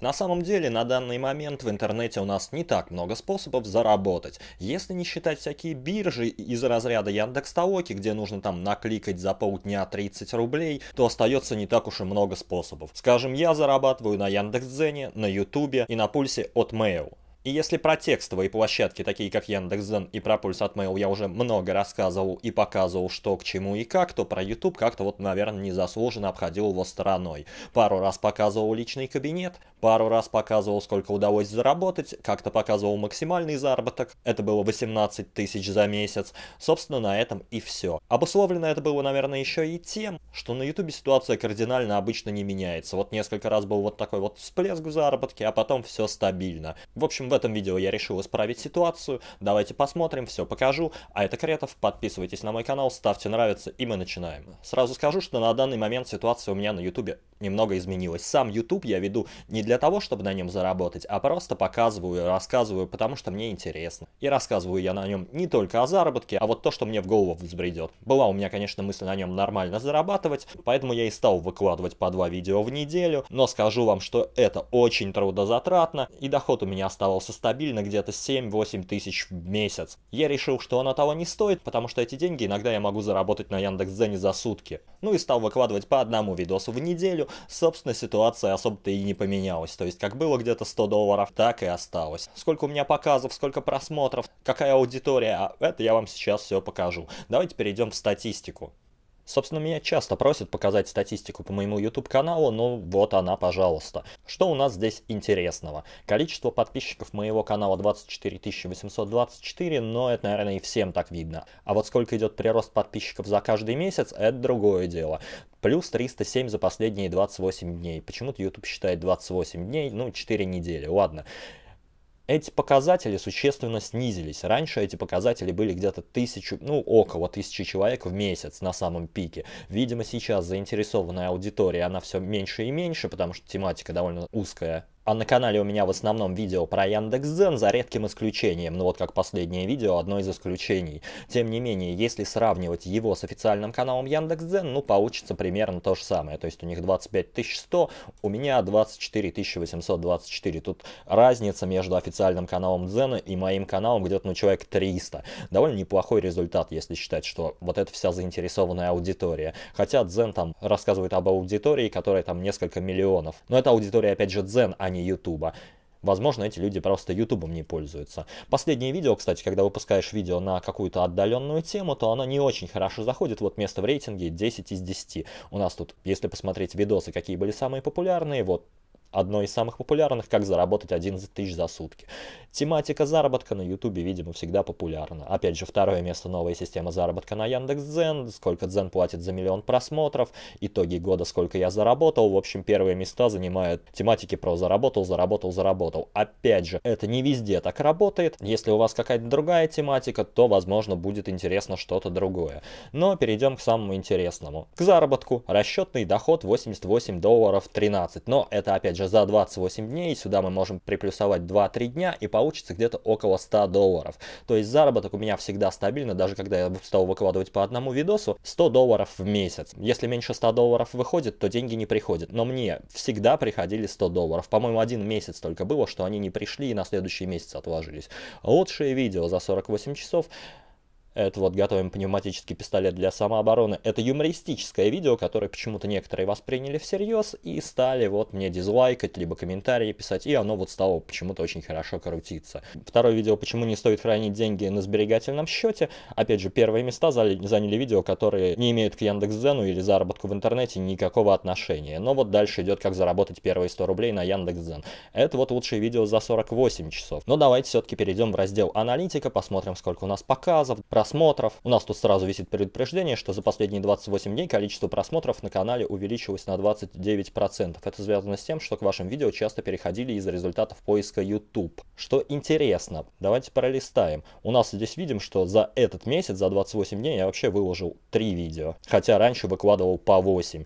На самом деле, на данный момент в интернете у нас не так много способов заработать, если не считать всякие биржи из разряда Яндекс.Таоки, где нужно там накликать за полдня 30 рублей, то остается не так уж и много способов. Скажем, я зарабатываю на Яндекс.Дзене, на Ютубе и на пульсе от Mail. И если про текстовые площадки, такие как Яндекс.Зен и про Пульс от я уже много рассказывал и показывал, что к чему и как, то про YouTube как-то вот, наверное, незаслуженно обходил его стороной. Пару раз показывал личный кабинет, пару раз показывал, сколько удалось заработать, как-то показывал максимальный заработок, это было 18 тысяч за месяц. Собственно, на этом и все. Обусловлено это было, наверное, еще и тем, что на YouTube ситуация кардинально обычно не меняется. Вот несколько раз был вот такой вот всплеск в заработке, а потом все стабильно. В общем, в этом видео я решил исправить ситуацию. Давайте посмотрим, все покажу. А это Кретов, подписывайтесь на мой канал, ставьте нравится и мы начинаем. Сразу скажу, что на данный момент ситуация у меня на ютубе немного изменилась. Сам YouTube я веду не для того, чтобы на нем заработать, а просто показываю, рассказываю, потому что мне интересно. И рассказываю я на нем не только о заработке, а вот то, что мне в голову взбредет. Была у меня, конечно, мысль на нем нормально зарабатывать, поэтому я и стал выкладывать по два видео в неделю, но скажу вам, что это очень трудозатратно, и доход у меня оставался обошелся стабильно где-то 7-8 тысяч в месяц. Я решил, что оно того не стоит, потому что эти деньги иногда я могу заработать на Яндекс.Дзене за сутки. Ну и стал выкладывать по одному видосу в неделю. Собственно, ситуация особо-то и не поменялась. То есть, как было где-то 100 долларов, так и осталось. Сколько у меня показов, сколько просмотров, какая аудитория, а это я вам сейчас все покажу. Давайте перейдем в статистику. Собственно, меня часто просят показать статистику по моему YouTube-каналу, но вот она, пожалуйста. Что у нас здесь интересного? Количество подписчиков моего канала 24 824, но это, наверное, и всем так видно. А вот сколько идет прирост подписчиков за каждый месяц, это другое дело. Плюс 307 за последние 28 дней. Почему-то YouTube считает 28 дней, ну, 4 недели, ладно эти показатели существенно снизились. Раньше эти показатели были где-то тысячу, ну около тысячи человек в месяц на самом пике. Видимо, сейчас заинтересованная аудитория, она все меньше и меньше, потому что тематика довольно узкая а на канале у меня в основном видео про Яндекс.Дзен, за редким исключением, ну вот как последнее видео, одно из исключений. Тем не менее, если сравнивать его с официальным каналом Яндекс.Дзен, ну получится примерно то же самое. То есть у них 25100, у меня 24824. Тут разница между официальным каналом Дзена и моим каналом где-то, ну, человек 300. Довольно неплохой результат, если считать, что вот эта вся заинтересованная аудитория. Хотя Дзен там рассказывает об аудитории, которая там несколько миллионов. Но это аудитория, опять же, Дзен, а не плане Ютуба. Возможно, эти люди просто Ютубом не пользуются. Последнее видео, кстати, когда выпускаешь видео на какую-то отдаленную тему, то оно не очень хорошо заходит. Вот место в рейтинге 10 из 10. У нас тут, если посмотреть видосы, какие были самые популярные, вот одно из самых популярных «Как заработать 11 тысяч за сутки». Тематика заработка на ютубе видимо, всегда популярна. Опять же, второе место новая система заработка на Яндекс.Дзен, сколько Дзен платит за миллион просмотров, итоги года, сколько я заработал. В общем, первые места занимают тематики про заработал, заработал, заработал. Опять же, это не везде так работает. Если у вас какая-то другая тематика, то, возможно, будет интересно что-то другое. Но перейдем к самому интересному. К заработку. Расчетный доход 88 долларов 13. Но это, опять опять же, за 28 дней, сюда мы можем приплюсовать 2-3 дня, и получится где-то около 100 долларов. То есть заработок у меня всегда стабильно, даже когда я стал выкладывать по одному видосу, 100 долларов в месяц. Если меньше 100 долларов выходит, то деньги не приходят. Но мне всегда приходили 100 долларов. По-моему, один месяц только было, что они не пришли и на следующий месяц отложились. Лучшее видео за 48 часов это вот готовим пневматический пистолет для самообороны. Это юмористическое видео, которое почему-то некоторые восприняли всерьез и стали вот мне дизлайкать, либо комментарии писать, и оно вот стало почему-то очень хорошо крутиться. Второе видео, почему не стоит хранить деньги на сберегательном счете. Опять же, первые места заняли видео, которые не имеют к Яндекс.Дзену или заработку в интернете никакого отношения. Но вот дальше идет, как заработать первые 100 рублей на Яндекс.Дзен. Это вот лучшее видео за 48 часов. Но давайте все-таки перейдем в раздел аналитика, посмотрим, сколько у нас показов, про просмотров. У нас тут сразу висит предупреждение, что за последние 28 дней количество просмотров на канале увеличилось на 29%. Это связано с тем, что к вашим видео часто переходили из результатов поиска YouTube. Что интересно, давайте пролистаем. У нас здесь видим, что за этот месяц, за 28 дней я вообще выложил 3 видео, хотя раньше выкладывал по 8.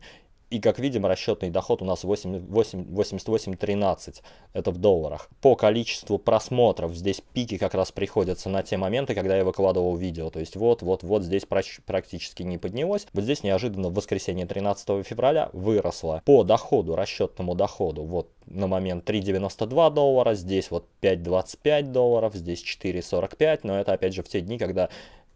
И как видим, расчетный доход у нас 88.13, это в долларах. По количеству просмотров здесь пики как раз приходятся на те моменты, когда я выкладывал видео. То есть вот, вот, вот здесь практически не поднялось. Вот здесь неожиданно в воскресенье 13 февраля выросло. По доходу, расчетному доходу, вот на момент 3,92 доллара, здесь вот 5,25 долларов, здесь 4,45, но это опять же в те дни, когда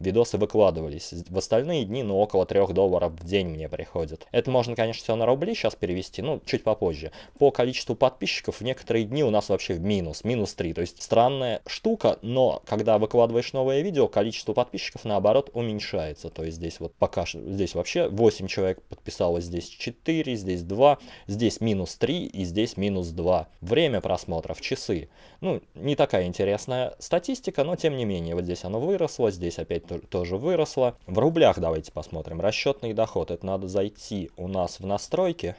видосы выкладывались. В остальные дни, ну, около 3 долларов в день мне приходит. Это можно, конечно, все на рубли сейчас перевести, ну, чуть попозже. По количеству подписчиков в некоторые дни у нас вообще в минус, минус 3. То есть странная штука, но когда выкладываешь новое видео, количество подписчиков, наоборот, уменьшается. То есть здесь вот пока, здесь вообще 8 человек подписалось, здесь 4, здесь 2, здесь минус 3 и здесь минус 2. Время просмотров, часы. Ну, не такая интересная статистика, но тем не менее, вот здесь оно выросло, здесь опять тоже выросла. В рублях давайте посмотрим. Расчетный доход. Это надо зайти у нас в настройки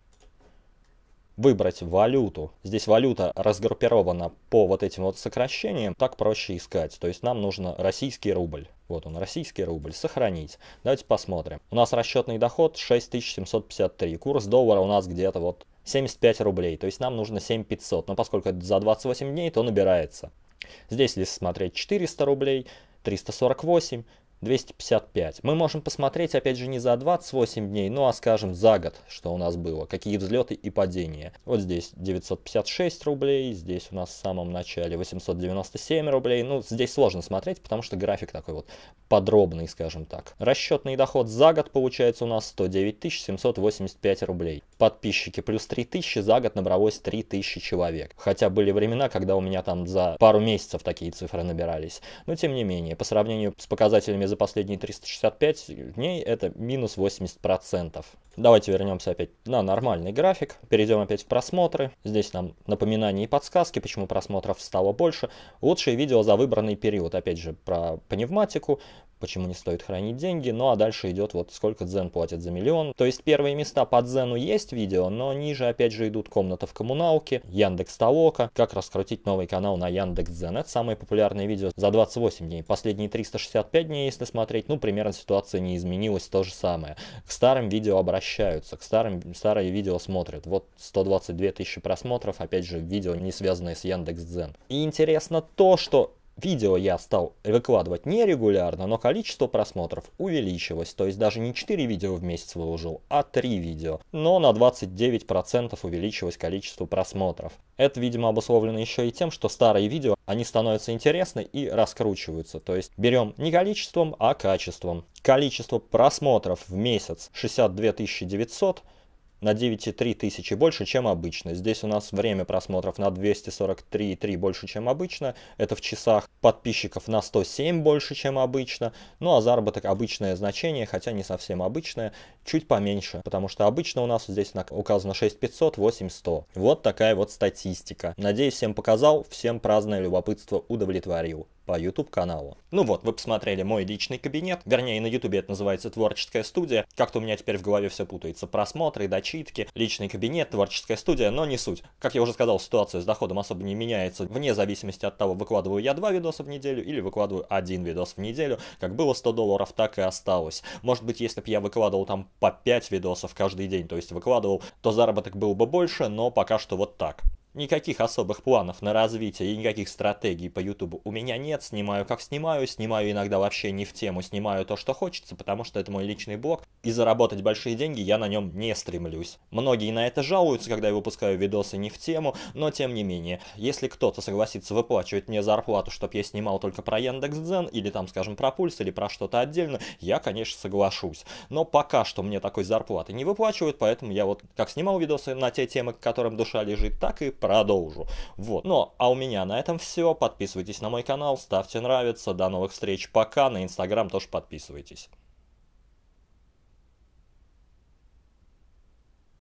выбрать валюту. Здесь валюта разгруппирована по вот этим вот сокращениям, так проще искать. То есть нам нужно российский рубль. Вот он, российский рубль, сохранить. Давайте посмотрим. У нас расчетный доход 6753, курс доллара у нас где-то вот 75 рублей, то есть нам нужно 7500, но поскольку это за 28 дней, то набирается. Здесь, если смотреть, 400 рублей, 348, 255. Мы можем посмотреть, опять же, не за 28 дней, ну а скажем за год, что у нас было, какие взлеты и падения. Вот здесь 956 рублей, здесь у нас в самом начале 897 рублей. Ну, здесь сложно смотреть, потому что график такой вот подробный, скажем так. Расчетный доход за год получается у нас 109 785 рублей подписчики, плюс 3000 за год набралось 3000 человек. Хотя были времена, когда у меня там за пару месяцев такие цифры набирались. Но тем не менее, по сравнению с показателями за последние 365 дней, это минус 80%. Давайте вернемся опять на нормальный график. Перейдем опять в просмотры. Здесь нам напоминания и подсказки, почему просмотров стало больше. Лучшие видео за выбранный период. Опять же, про пневматику почему не стоит хранить деньги. Ну а дальше идет вот сколько дзен платят за миллион. То есть первые места по дзену есть видео, но ниже опять же идут комната в коммуналке, Яндекс Толока, как раскрутить новый канал на Яндекс Дзен. Это самые популярные видео за 28 дней. Последние 365 дней, если смотреть, ну примерно ситуация не изменилась, то же самое. К старым видео обращаются, к старым старые видео смотрят. Вот 122 тысячи просмотров, опять же, видео не связанные с Яндекс Дзен. И интересно то, что Видео я стал выкладывать нерегулярно, но количество просмотров увеличилось, то есть даже не 4 видео в месяц выложил, а 3 видео. Но на 29% увеличилось количество просмотров. Это, видимо, обусловлено еще и тем, что старые видео, они становятся интересны и раскручиваются. То есть берем не количеством, а качеством. Количество просмотров в месяц 62 900, на 9,3 тысячи больше, чем обычно. Здесь у нас время просмотров на 243,3 больше, чем обычно. Это в часах подписчиков на 107 больше, чем обычно. Ну а заработок обычное значение, хотя не совсем обычное, чуть поменьше, потому что обычно у нас здесь указано 6500, 8100. Вот такая вот статистика. Надеюсь, всем показал, всем праздное любопытство удовлетворил по YouTube каналу. Ну вот, вы посмотрели мой личный кабинет, вернее на YouTube это называется творческая студия, как-то у меня теперь в голове все путается, просмотры, дочитки, личный кабинет, творческая студия, но не суть. Как я уже сказал, ситуация с доходом особо не меняется, вне зависимости от того, выкладываю я два видоса в неделю или выкладываю один видос в неделю, как было 100 долларов, так и осталось. Может быть, если бы я выкладывал там по 5 видосов каждый день, то есть выкладывал, то заработок был бы больше, но пока что вот так. Никаких особых планов на развитие и никаких стратегий по Ютубу у меня нет. Снимаю как снимаю, снимаю иногда вообще не в тему, снимаю то, что хочется, потому что это мой личный блог, и заработать большие деньги я на нем не стремлюсь. Многие на это жалуются, когда я выпускаю видосы не в тему, но тем не менее, если кто-то согласится выплачивать мне зарплату, чтобы я снимал только про Яндекс.Дзен, или там, скажем, про Пульс, или про что-то отдельно, я, конечно, соглашусь. Но пока что мне такой зарплаты не выплачивают, поэтому я вот как снимал видосы на те темы, к которым душа лежит, так и продолжу. Вот. Ну, а у меня на этом все. Подписывайтесь на мой канал, ставьте нравится. До новых встреч. Пока. На Инстаграм тоже подписывайтесь.